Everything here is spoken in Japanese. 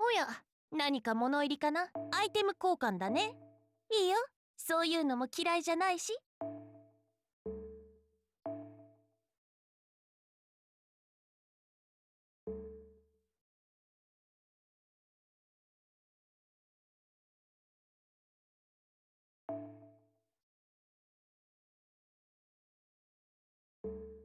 おや何か物入りかなアイテム交換だねいいよそういうのも嫌いじゃないしうん。